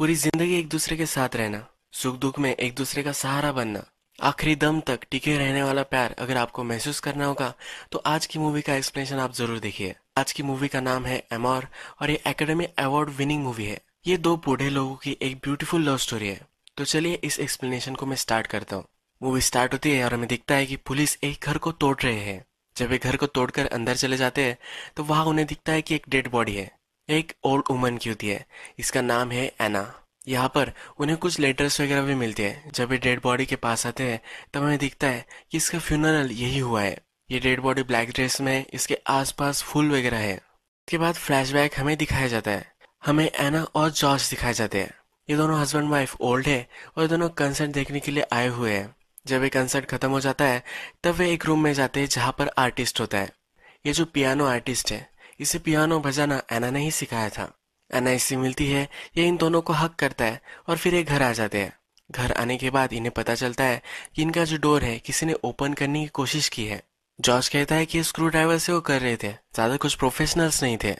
पूरी जिंदगी एक दूसरे के साथ रहना सुख दुख में एक दूसरे का सहारा बनना आखिरी दम तक टिके रहने वाला प्यार अगर आपको महसूस करना होगा तो आज की मूवी का एक्सप्लेनेशन आप जरूर देखिए आज की मूवी का नाम है एमोर और ये एकेडमी अवार्ड विनिंग मूवी है ये दो बूढ़े लोगों की एक ब्यूटीफुल लव स्टोरी है तो चलिए इस एक्सप्लेनेशन को मैं स्टार्ट करता हूँ मूवी स्टार्ट होती है और हमें दिखता है कि पुलिस एक घर को तोड़ रहे हैं जब एक घर को तोड़कर अंदर चले जाते हैं तो वहां उन्हें दिखता है कि एक डेड बॉडी है एक ओल्ड वुमन की होती है इसका नाम है एना यहाँ पर उन्हें कुछ लेटर्स वगैरह भी मिलते हैं जब ये डेड बॉडी के पास आते हैं तब हमें दिखता है कि इसका फ्यूनरल यही हुआ है ये डेड बॉडी ब्लैक ड्रेस में इसके आसपास फूल वगैरह है इसके बाद फ्लैशबैक हमें दिखाया जाता है हमें एना और जॉर्ज दिखाए जाते हैं ये दोनों हस्बैंड वाइफ ओल्ड है और दोनों कंसर्ट देखने के लिए आए हुए हैं जब ये कंसर्ट खत्म हो जाता है तब वे एक रूम में जाते हैं जहाँ पर आर्टिस्ट होता है ये जो पियानो आर्टिस्ट है इसे पियानो बजाना एना ने ही सिखाया था एना इससे मिलती है ये इन दोनों को हक करता है और फिर ये घर आ जाते हैं घर आने के बाद इन्हें पता चलता है कि इनका जो डोर है किसी ने ओपन करने की कोशिश की है जॉर्ज कहता है कि स्क्रू ड्राइवर से वो कर रहे थे ज्यादा कुछ प्रोफेशनल्स नहीं थे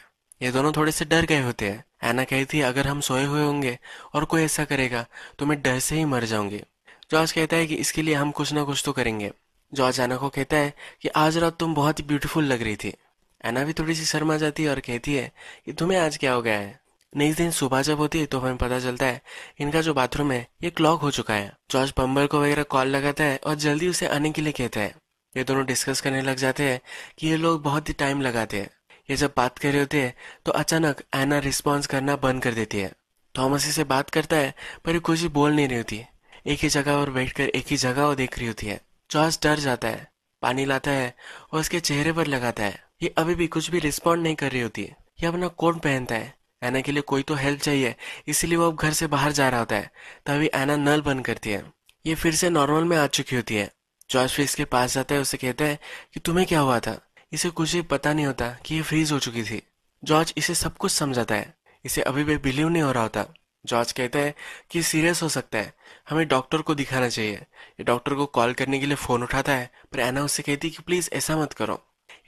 ये दोनों थोड़े से डर गए होते हैं ऐना कहती है अगर हम सोए हुए होंगे और कोई ऐसा करेगा तो मैं डर से ही मर जाऊंगी जॉर्ज कहता है कि इसके लिए हम कुछ ना कुछ तो करेंगे जॉर्ज एना को कहता है कि आज रात तुम बहुत ही ब्यूटीफुल लग रही थी एना भी थोड़ी सी शर्मा जाती है और कहती है कि तुम्हें आज क्या हो गया है नेक्स्ट दिन सुबह जब होती है तो हमें पता चलता है इनका जो बाथरूम है ये क्लॉक हो चुका है जॉर्ज पम्बर को वगैरह कॉल लगाता है और जल्दी उसे आने के लिए कहता है ये दोनों डिस्कस करने लग जाते हैं कि ये लोग बहुत ही टाइम लगाते हैं ये जब बात कर रहे होते हैं तो अचानक एना रिस्पॉन्स करना बंद कर देती है थॉमस इसे बात करता है पर ये कुछ बोल नहीं रही होती एक ही जगह पर बैठकर एक ही जगह और देख रही होती है जॉर्ज डर जाता है पानी लाता है और उसके चेहरे पर लगाता है ये अभी भी कुछ भी रिस्पॉन्ड नहीं कर रही होती है ये अपना कोट पहनता है एना के लिए कोई तो हेल्प चाहिए इसीलिए वो अब घर से बाहर जा रहा होता है तभी एना नल बंद करती है ये फिर से नॉर्मल में आ चुकी होती है जॉर्ज फिर इसके पास जाता है उसे कहता है कि तुम्हें क्या हुआ था इसे कुछ भी पता नहीं होता कि ये फ्रीज हो चुकी थी जॉर्ज इसे सब कुछ समझाता है इसे अभी भी बिलीव नहीं हो रहा होता जॉर्ज कहता है कि सीरियस हो सकता है हमें डॉक्टर को दिखाना चाहिए ये डॉक्टर को कॉल करने के लिए फ़ोन उठाता है पर एना उससे कहती है कि प्लीज़ ऐसा मत करो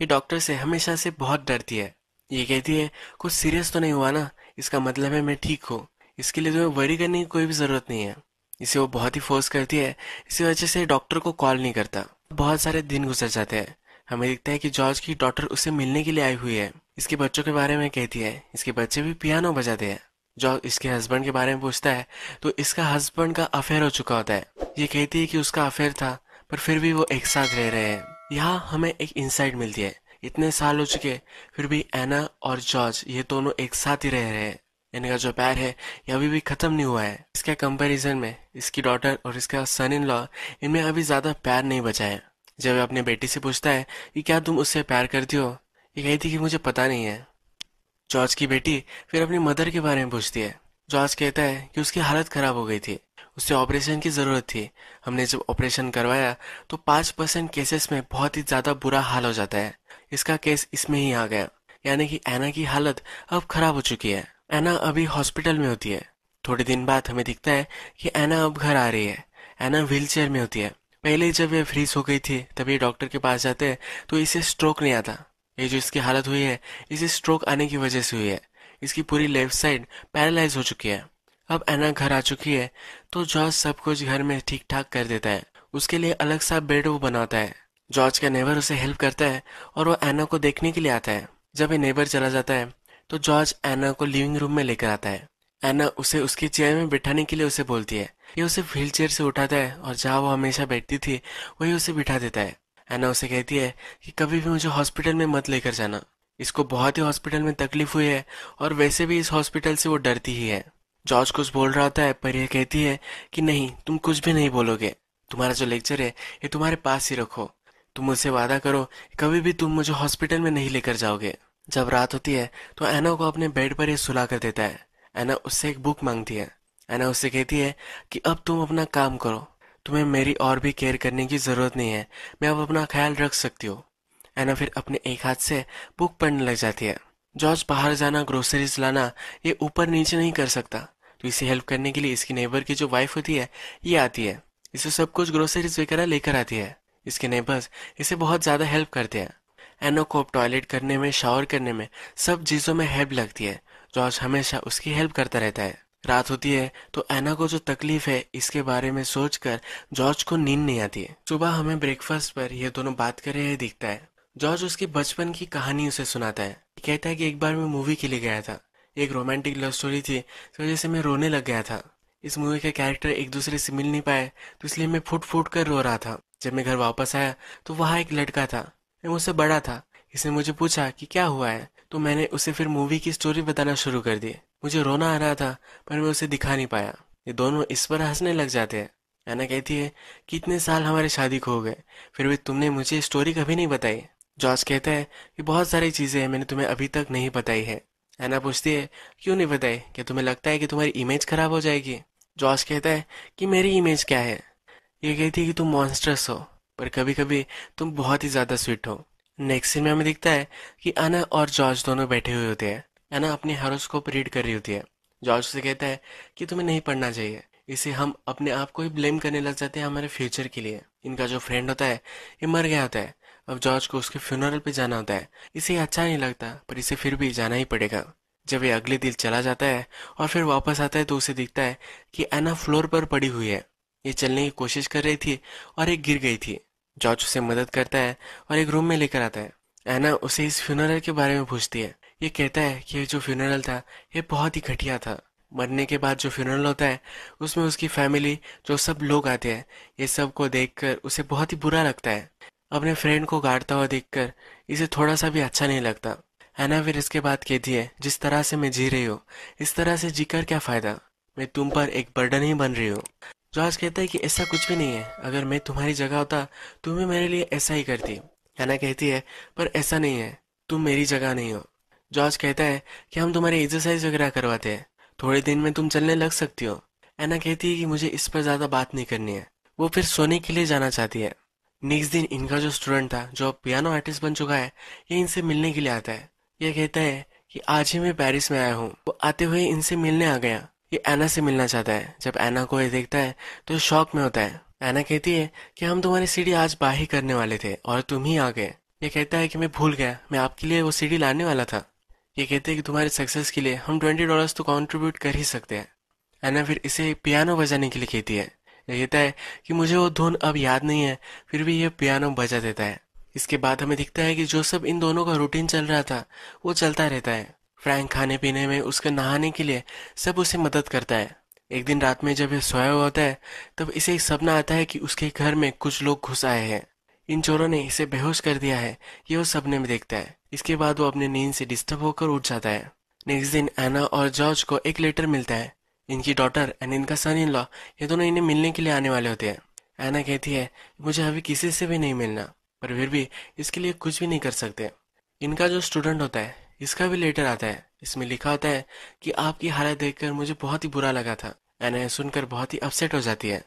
ये डॉक्टर से हमेशा से बहुत डरती है ये कहती है कुछ सीरियस तो नहीं हुआ ना इसका मतलब है मैं ठीक हूँ इसके लिए तुम्हें वरी करने की कोई भी ज़रूरत नहीं है इसे वो बहुत ही फोर्स करती है इसी वजह से डॉक्टर को कॉल नहीं करता बहुत सारे दिन गुजर जाते हैं हमें दिखता है कि जॉर्ज की डॉक्टर उसे मिलने के लिए आई हुई है इसके बच्चों के बारे में कहती है इसके बच्चे भी पियानो बजाते हैं जॉर्ज इसके हस्बैंड के बारे में पूछता है तो इसका हस्बैंड का अफेयर हो चुका होता है ये कहती है कि उसका अफेयर था पर फिर भी वो एक साथ रह रहे हैं यहाँ हमें एक इंसाइट मिलती है इतने साल हो चुके फिर भी एना और जॉर्ज ये दोनों एक साथ ही रह रहे हैं इनका जो पैर है ये अभी भी खत्म नहीं हुआ है इसके कंपैरिजन में इसकी डॉटर और इसका सन इन लॉ इनमें अभी ज्यादा प्यार नहीं बचा है जब अपने बेटी से पूछता है कि क्या तुम उससे प्यार करती हो ये कहती कि मुझे पता नहीं है जॉर्ज की बेटी फिर अपनी मदर के बारे में पूछती है जॉर्ज कहता है कि उसकी हालत खराब हो गई थी उसे ऑपरेशन की ज़रूरत थी हमने जब ऑपरेशन करवाया तो पांच परसेंट केसेस में बहुत ही ज़्यादा बुरा हाल हो जाता है इसका केस इसमें ही आ गया यानी कि एना की हालत अब खराब हो चुकी है एना अभी हॉस्पिटल में होती है थोड़े दिन बाद हमें दिखता है कि एना अब घर आ रही है एना व्हील में होती है पहले जब यह फ्रीज हो गई थी तभी डॉक्टर के पास जाते हैं तो इसे स्ट्रोक नहीं आता ये जो इसकी हालत हुई है इसे स्ट्रोक आने की वजह से हुई है इसकी पूरी लेफ्ट साइड पैरालाइज हो चुकी है अब एना घर आ चुकी है तो जॉर्ज सब कुछ घर में ठीक ठाक कर देता है उसके लिए अलग सा बेड वो बनाता है जॉर्ज का नेबर उसे हेल्प करता है और वो एना को देखने के लिए आता है जब ये नेबर चला जाता है तो जॉर्ज एना को लिविंग रूम में लेकर आता है एना उसे उसकी चेयर में बिठाने के लिए उसे बोलती है ये उसे व्हील चेयर से उठाता है और जहाँ वो हमेशा बैठती थी वही उसे बिठा देता है एना उसे कहती है कि कभी भी मुझे हॉस्पिटल में मत लेकर जाना इसको बहुत ही हॉस्पिटल में तकलीफ हुई है और वैसे भी इस हॉस्पिटल से वो डरती ही है जॉर्ज कुछ बोल रहा होता है पर यह कहती है कि नहीं तुम कुछ भी नहीं बोलोगे तुम्हारा जो लेक्चर है ये तुम्हारे पास ही रखो तुम मुझसे वादा करो कभी भी तुम मुझे हॉस्पिटल में नहीं लेकर जाओगे जब रात होती है तो ऐना को अपने बेड पर यह सुला कर देता है एना उससे एक बुक मांगती है ऐना उससे कहती है कि अब तुम अपना काम करो तुम्हें मेरी और भी केयर करने की जरूरत नहीं है मैं अब अपना ख्याल रख सकती हूँ एना फिर अपने एक हाथ से बुक पढ़ने लग जाती है जॉर्ज बाहर जाना ग्रोसरीज लाना ये ऊपर नीचे नहीं कर सकता तो इसे हेल्प करने के लिए इसकी नेबर की जो वाइफ होती है ये आती है इसे सब कुछ ग्रोसरीज वगैरह लेकर आती है इसके नेबर्स इसे बहुत ज़्यादा हेल्प करते हैं एनो को टॉयलेट करने में शावर करने में सब चीज़ों में हेल्प लगती है जॉर्ज हमेशा उसकी हेल्प करता रहता है रात होती है तो एना को जो तकलीफ है इसके बारे में सोचकर जॉर्ज को नींद नहीं आती है सुबह हमें ब्रेकफास्ट पर ये दोनों बात कर रहे दिखता है जॉर्ज उसकी बचपन की कहानी उसे सुनाता है कहता है कि एक बार मैं मूवी के लिए गया था एक रोमांटिक लव स्टोरी थी इस वजह से मैं रोने लग गया था इस मूवी के कैरेक्टर एक दूसरे से मिल नहीं पाए तो इसलिए मैं फूट फूट कर रो रहा था जब मैं घर वापस आया तो वहाँ एक लड़का था मैं उससे बड़ा था इसने मुझे पूछा कि क्या हुआ है तो मैंने उसे फिर मूवी की स्टोरी बताना शुरू कर दी मुझे रोना आ रहा था पर मैं उसे दिखा नहीं पाया ये दोनों इस पर हंसने लग जाते हैं ऐना कहती है कि इतने साल हमारे शादी को हो गए फिर भी तुमने मुझे स्टोरी कभी नहीं बताई जॉर्ज कहता है कि बहुत सारी चीज़ें हैं मैंने तुम्हें अभी तक नहीं बताई है एना पूछती है क्यों नहीं बताए क्या तुम्हें लगता है कि तुम्हारी इमेज खराब हो जाएगी जॉस कहता है कि मेरी इमेज क्या है ये कहती है कि तुम मॉन्स्ट्रस हो पर कभी कभी तुम बहुत ही ज्यादा स्वीट हो नेक्स्ट सीन में हमें दिखता है कि अना और जॉर्ज दोनों बैठे हुए होते हैं अना अपने हॉरोस्कोप रीड कर रही होती है जॉर्ज से कहता है कि तुम्हें नहीं पढ़ना चाहिए इसे हम अपने आप को ही ब्लेम करने लग जाते हैं हमारे फ्यूचर के लिए इनका जो फ्रेंड होता है ये मर गया होता है अब जॉर्ज को उसके फ्यूनरल पे जाना होता है इसे अच्छा नहीं लगता पर इसे फिर भी जाना ही पड़ेगा जब ये अगले दिन चला जाता है और फिर वापस आता है तो उसे दिखता है कि एना फ्लोर पर पड़ी हुई है ये चलने की कोशिश कर रही थी और एक गिर गई थी जॉर्ज उसे मदद करता है और एक रूम में लेकर आता है एना उसे इस फ्यूनरल के बारे में पूछती है ये कहता है कि ये जो फ्यूनरल था ये बहुत ही घटिया था मरने के बाद जो फ्यूनरल होता है उसमें उसकी फैमिली जो सब लोग आते हैं ये सब को देख उसे बहुत ही बुरा लगता है अपने फ्रेंड को गाड़ता हुआ देखकर इसे थोड़ा सा भी अच्छा नहीं लगता हैना फिर इसके बाद कहती है जिस तरह से मैं जी रही हूँ इस तरह से जीकर क्या फायदा मैं तुम पर एक बर्डन ही बन रही हूँ जॉर्ज कहता है कि ऐसा कुछ भी नहीं है अगर मैं तुम्हारी जगह होता तुम भी मेरे लिए ऐसा ही करती हैना कहती है पर ऐसा नहीं है तुम मेरी जगह नहीं हो जॉर्ज कहता है कि हम तुम्हारी एक्सरसाइज वगैरह करवाते हैं थोड़े दिन में तुम चलने लग सकती हो एना कहती है कि मुझे इस पर ज्यादा बात नहीं करनी है वो फिर सोने के लिए जाना चाहती है नेक्स्ट दिन इनका जो स्टूडेंट था जो अब पियानो आर्टिस्ट बन चुका है ये इनसे मिलने के लिए आता है ये कहता है कि आज ही मैं पेरिस में आया हूँ वो आते हुए इनसे मिलने आ गया ये एना से मिलना चाहता है जब एना को ये देखता है तो शौक में होता है एना कहती है कि हम तुम्हारी सीढ़ी आज बाहर करने वाले थे और तुम ही आ गए ये कहता है कि मैं भूल गया मैं आपके लिए वो सीढ़ी लाने वाला था ये कहते हैं कि तुम्हारे सक्सेस के लिए हम ट्वेंटी डॉलर तो कॉन्ट्रीब्यूट कर ही सकते हैं एना फिर इसे पियानो बजाने के लिए कहती है कहता है कि मुझे वो धुन अब याद नहीं है फिर भी ये पियानो बजा देता है इसके बाद हमें दिखता है कि जो सब इन दोनों का रूटीन चल रहा था वो चलता रहता है फ्रैंक खाने पीने में उसके नहाने के लिए सब उसे मदद करता है एक दिन रात में जब यह सोया हुआ होता है तब इसे एक सपना आता है कि उसके घर में कुछ लोग घुस आए हैं इन चोरों ने इसे बेहोश कर दिया है ये वो सपने में देखता है इसके बाद वो अपने नींद से डिस्टर्ब होकर उठ जाता है नेक्स्ट दिन एना और जॉर्ज को एक लेटर मिलता है इनकी डॉटर एंड इनका सन इन लॉ ये दोनों इन्हें मिलने के लिए आने वाले होते हैं एना कहती है मुझे अभी किसी से भी नहीं मिलना पर फिर भी इसके लिए कुछ भी नहीं कर सकते इनका जो स्टूडेंट होता है इसका भी लेटर आता है इसमें लिखा होता है कि आपकी हालत देखकर मुझे बहुत ही बुरा लगा था एना सुनकर बहुत ही अपसेट हो जाती है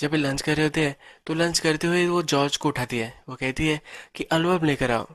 जब ये लंच कर रहे होते हैं तो लंच करते हुए वो जॉर्ज को उठाती है वो कहती है कि अल्बम लेकर आओ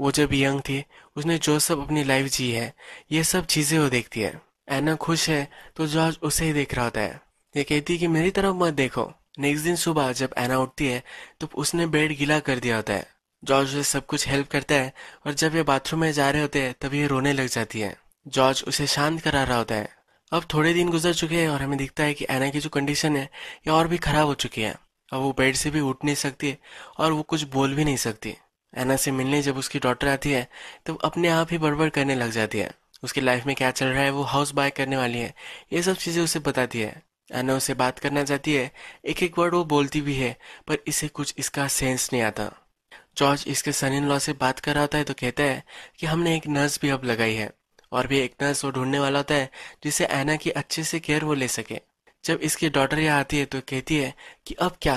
वो जब यंग थी उसने जो सब अपनी लाइफ जी है ये सब चीज़ें वो देखती है एना खुश है तो जॉर्ज उसे ही देख रहा होता है ये कहती है कि मेरी तरफ मत देखो नेक्स्ट दिन सुबह जब एना उठती है तो उसने बेड गीला कर दिया होता है जॉर्ज उसे सब कुछ हेल्प करता है और जब ये बाथरूम में जा रहे होते हैं तब ये रोने लग जाती है जॉर्ज उसे शांत करा रहा होता है अब थोड़े दिन गुजर चुके हैं और हमें दिखता है कि एना की जो कंडीशन है ये और भी खराब हो चुकी है अब वो बेड से भी उठ नहीं सकती है और वो कुछ बोल भी नहीं सकती एना से मिलने जब उसकी डॉटर आती है तब तो अपने आप ही बड़बड़ करने लग जाती है उसकी लाइफ में क्या चल रहा है वो हाउस बाय करने वाली है ये सब चीज़ें उसे बताती है अना उसे बात करना चाहती है एक एक वर्ड वो बोलती भी है पर इसे कुछ इसका सेंस नहीं आता जॉर्ज इसके सन इन लॉ से बात कर रहा होता है तो कहता है कि हमने एक नर्स भी अब लगाई है और भी एक नर्स वो ढूंढने वाला होता है जिसे ऐना की अच्छे से केयर वो ले सके जब इसकी डॉटर यहाँ आती है तो कहती है कि अब क्या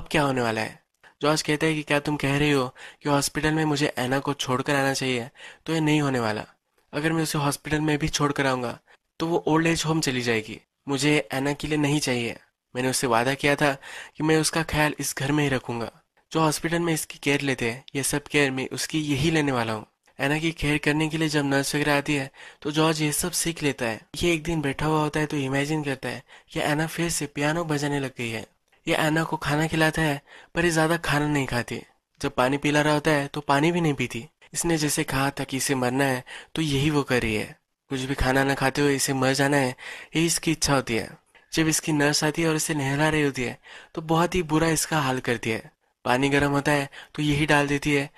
अब क्या होने वाला है जॉर्ज कहता है कि क्या तुम कह रही हो कि हॉस्पिटल में मुझे ऐना को छोड़कर आना चाहिए तो ये नहीं होने वाला अगर मैं उसे हॉस्पिटल में भी छोड़ कर आऊंगा तो वो ओल्ड एज होम चली जाएगी मुझे एना के लिए नहीं चाहिए मैंने उससे वादा किया था कि मैं उसका ख्याल इस घर में ही रखूंगा जो हॉस्पिटल में इसकी केयर लेते हैं ये सब केयर में उसकी यही लेने वाला हूँ एना की केयर करने के लिए जब नर्स वगैरह आती है तो जॉर्ज ये सब सीख लेता है ये एक दिन बैठा हुआ होता है तो इमेजिन करता है कि एना फिर से पियानो बजाने लग गई है ये एना को खाना खिलाता है पर ये ज्यादा खाना नहीं खाती जब पानी पिला रहा होता है तो पानी भी नहीं पीती इसने जैसे कहा था कि इसे मरना है तो यही वो कर रही है कुछ भी खाना ना खाते हुए इसे मर जाना है यही इसकी इच्छा होती है जब इसकी नर्स आती है और इसे नहला रही होती है तो बहुत ही बुरा इसका हाल करती है पानी गर्म होता है तो यही डाल देती है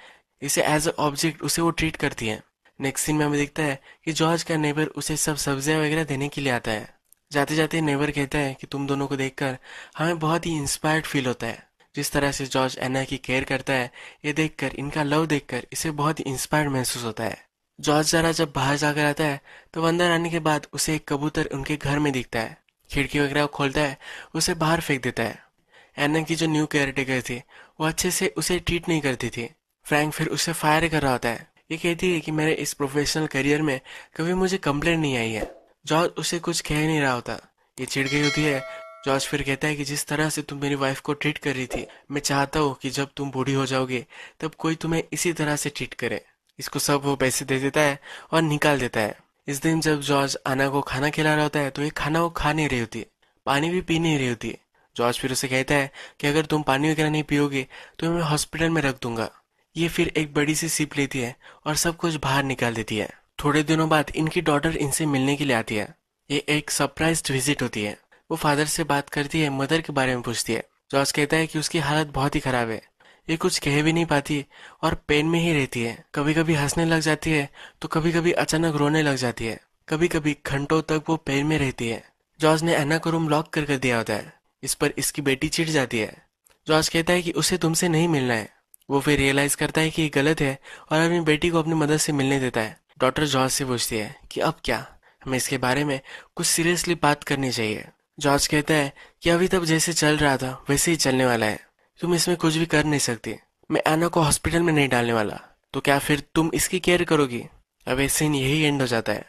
इसे एज अ ऑब्जेक्ट उसे वो ट्रीट करती है नेक्स्ट सीन में हमें दिखता है कि जॉर्ज का नेबर उसे सब सब्जियां वगैरह देने के लिए आता है जाते जाते नेबर कहता है कि तुम दोनों को देखकर हमें बहुत ही इंस्पायर्ड फील होता है जिस तरह से जॉर्ज एना की केयर करता है ये देखकर इनका लव देखकर इसे बहुत ही इंस्पायर्ड महसूस होता है जॉर्ज जरा जब बाहर जाकर आता है तो अंदर आने के बाद उसे एक कबूतर उनके घर में दिखता है खिड़की वगैरह खोलता है उसे बाहर फेंक देता है एना की जो न्यू केयर टेकर थी वो अच्छे से उसे ट्रीट नहीं करती थी फ्रैंक फिर उसे फायर कर रहा होता है ये कहती है कि मेरे इस प्रोफेशनल करियर में कभी मुझे कंप्लेंट नहीं आई है जॉर्ज उसे कुछ कह नहीं रहा होता ये चिड़ गई होती है जॉर्ज फिर कहता है कि जिस तरह से तुम मेरी वाइफ को ट्रीट कर रही थी मैं चाहता हूँ कि जब तुम बूढ़ी हो जाओगे तब कोई तुम्हें इसी तरह से ट्रीट करे इसको सब वो पैसे दे देता है और निकाल देता है इस दिन जब जॉर्ज आना को खाना खिला रहा होता है तो ये खाना वो खा नहीं रही होती है पानी भी पी नहीं रही होती है जॉर्ज फिर उसे कहता है कि अगर तुम पानी वगैरह नहीं पियोगे तो मैं हॉस्पिटल में रख दूंगा ये फिर एक बड़ी सी सीप लेती है और सब कुछ बाहर निकाल देती है थोड़े दिनों बाद इनकी डॉटर इनसे मिलने के लिए आती है ये एक सरप्राइज विजिट होती है वो फादर से बात करती है मदर के बारे में पूछती है जॉर्ज कहता है कि उसकी हालत बहुत ही खराब है ये कुछ कह भी नहीं पाती और पेन में ही रहती है कभी कभी हंसने लग जाती है तो कभी कभी अचानक रोने लग जाती है कभी कभी घंटों तक वो पेन में रहती है जॉर्ज ने एना को रूम लॉक कर दिया होता है इस पर इसकी बेटी चिट जाती है जॉर्ज कहता है कि उसे तुमसे नहीं मिलना है वो फिर रियलाइज करता है कि ये गलत है और अपनी बेटी को अपनी मदद से मिलने देता है डॉक्टर जॉर्ज से पूछती है कि अब क्या हमें इसके बारे में कुछ सीरियसली बात करनी चाहिए जॉर्ज कहता है कि अभी तब जैसे चल रहा था वैसे ही चलने वाला है तुम इसमें कुछ भी कर नहीं सकती मैं एना को हॉस्पिटल में नहीं डालने वाला तो क्या फिर तुम इसकी केयर करोगी अब ऐसे सीन यही एंड हो जाता है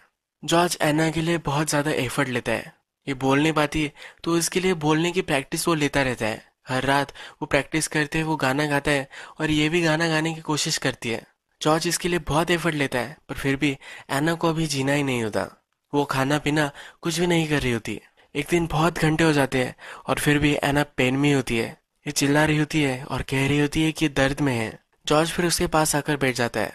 जॉर्ज एना के लिए बहुत ज्यादा एफर्ट लेता है ये बोल नहीं पाती तो इसके लिए बोलने की प्रैक्टिस वो लेता रहता है हर रात वो प्रैक्टिस करते है वो गाना गाता है और ये भी गाना गाने की कोशिश करती है जॉर्ज इसके लिए बहुत एफर्ट लेता है पर फिर भी एना को अभी जीना ही नहीं होता वो खाना पीना कुछ भी नहीं कर रही होती एक दिन बहुत घंटे हो जाते हैं और फिर भी एना पेन में होती है ये चिल्ला रही होती है और कह रही होती है कि दर्द में है जॉर्ज फिर उसके पास आकर बैठ जाता है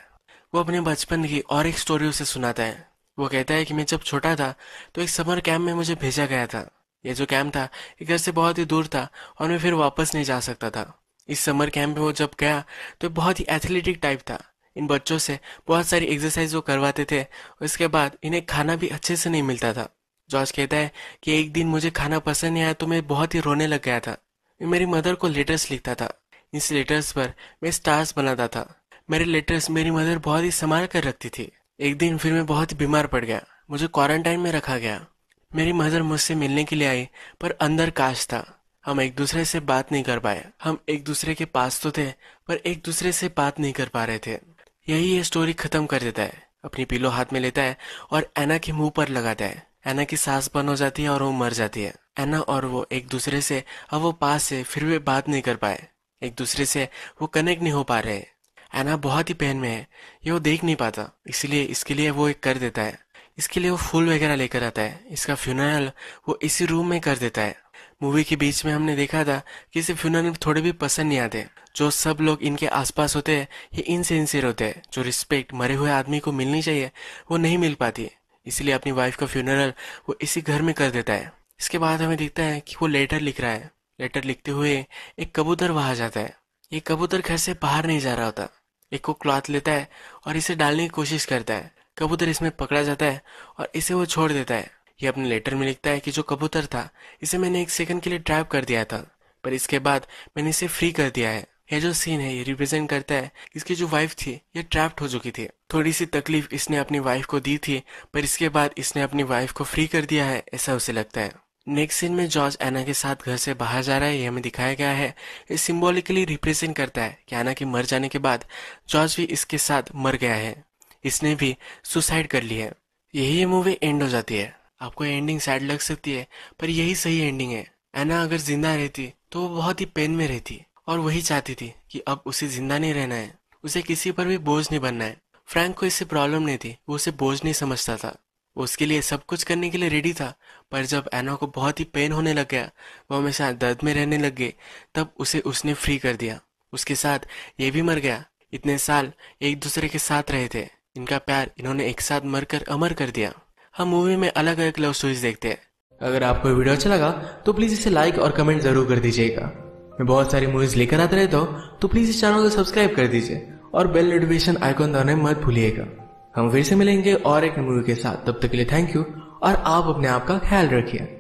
वो अपने बचपन की और एक स्टोरी उसे सुनाता है वो कहता है कि मैं जब छोटा था तो एक समर कैंप में मुझे भेजा गया था ये जो कैंप था ये घर से बहुत ही दूर था और मैं फिर वापस नहीं जा सकता था इस समर कैंप में वो जब गया तो बहुत ही एथलेटिक टाइप था इन बच्चों से बहुत सारी एक्सरसाइज वो करवाते थे उसके बाद इन्हें खाना भी अच्छे से नहीं मिलता था जॉर्ज कहता है कि एक दिन मुझे खाना पसंद नहीं आया तो मैं बहुत ही रोने लग गया था मैं मेरी मदर को लेटर्स लिखता था इस लेटर्स पर मैं स्टार्स बनाता था मेरे लेटर्स मेरी मदर बहुत ही संभाल कर रखती थी एक दिन फिर मैं बहुत बीमार पड़ गया मुझे क्वारंटाइन में रखा गया मेरी मदर मुझसे मिलने के लिए आई पर अंदर काश था हम एक दूसरे से बात नहीं कर पाए हम एक दूसरे के पास तो थे पर एक दूसरे से बात नहीं कर पा रहे थे यही ये स्टोरी खत्म कर देता है अपनी पिलो हाथ में लेता है और एना के मुंह पर लगाता है एना की सांस बन हो जाती है और वो मर जाती है एना और वो एक दूसरे से अब वो पास से फिर भी बात नहीं कर पाए एक दूसरे से वो कनेक्ट नहीं हो पा रहे एना बहुत ही पेन में है ये वो देख नहीं पाता इसलिए इसके लिए वो एक कर देता है इसके लिए वो फूल वगैरह लेकर आता है इसका फ्यूनरल वो इसी रूम में कर देता है मूवी के बीच में हमने देखा था कि इसे फ्यूनरल थोड़े भी पसंद नहीं आते जो सब लोग इनके आसपास होते हैं ये इनसेंसियर होते हैं जो रिस्पेक्ट मरे हुए आदमी को मिलनी चाहिए वो नहीं मिल पाती इसलिए अपनी वाइफ का फ्यूनरल वो इसी घर में कर देता है इसके बाद हमें दिखता है कि वो लेटर लिख रहा है लेटर लिखते हुए एक कबूतर वहां जाता है ये कबूतर घर से बाहर नहीं जा रहा होता एक को क्लॉथ लेता है और इसे डालने की कोशिश करता है कबूतर इसमें पकड़ा जाता है और इसे वो छोड़ देता है ये अपने लेटर में लिखता है कि जो कबूतर था इसे मैंने एक सेकंड के लिए ड्राइव कर दिया था पर इसके बाद मैंने इसे फ्री कर दिया है यह जो सीन है ये रिप्रेजेंट करता है इसकी जो वाइफ थी ये ट्रैप्ड हो चुकी थी थोड़ी सी तकलीफ इसने अपनी वाइफ को दी थी पर इसके बाद इसने अपनी वाइफ को फ्री कर दिया है ऐसा उसे लगता है नेक्स्ट सीन में जॉर्ज एना के साथ घर से बाहर जा रहा है ये हमें दिखाया गया है ये सिम्बोलिकली रिप्रेजेंट करता है कि एना के मर जाने के बाद जॉर्ज भी इसके साथ मर गया है इसने भी सुसाइड कर ली है यही ये मूवी एंड हो जाती है आपको एंडिंग सैड लग सकती है पर यही सही एंडिंग है एना अगर जिंदा रहती तो वो बहुत ही पेन में रहती और वही चाहती थी कि अब उसे जिंदा नहीं रहना है उसे किसी पर भी बोझ नहीं बनना है फ्रैंक को इससे प्रॉब्लम नहीं थी वो उसे बोझ नहीं समझता था उसके लिए सब कुछ करने के लिए रेडी था पर जब एना को बहुत ही पेन होने लग गया वो हमेशा दर्द में रहने लग गए तब उसे उसने फ्री कर दिया उसके साथ ये भी मर गया इतने साल एक दूसरे के साथ रहे थे इनका प्यार इन्होंने एक साथ मरकर अमर कर दिया हम मूवी में अलग अलग लव स्टोरीज देखते हैं अगर आपको वीडियो अच्छा लगा तो प्लीज इसे लाइक और कमेंट जरूर कर दीजिएगा मैं बहुत सारी मूवीज लेकर आता रहता हूँ तो प्लीज तो इस चैनल को सब्सक्राइब कर दीजिए और बेल नोटिफिकेशन आइकॉन दबाने मत भूलिएगा हम फिर से मिलेंगे और एक मूवी के साथ तब तक के लिए थैंक यू और आप अपने आप का ख्याल रखिए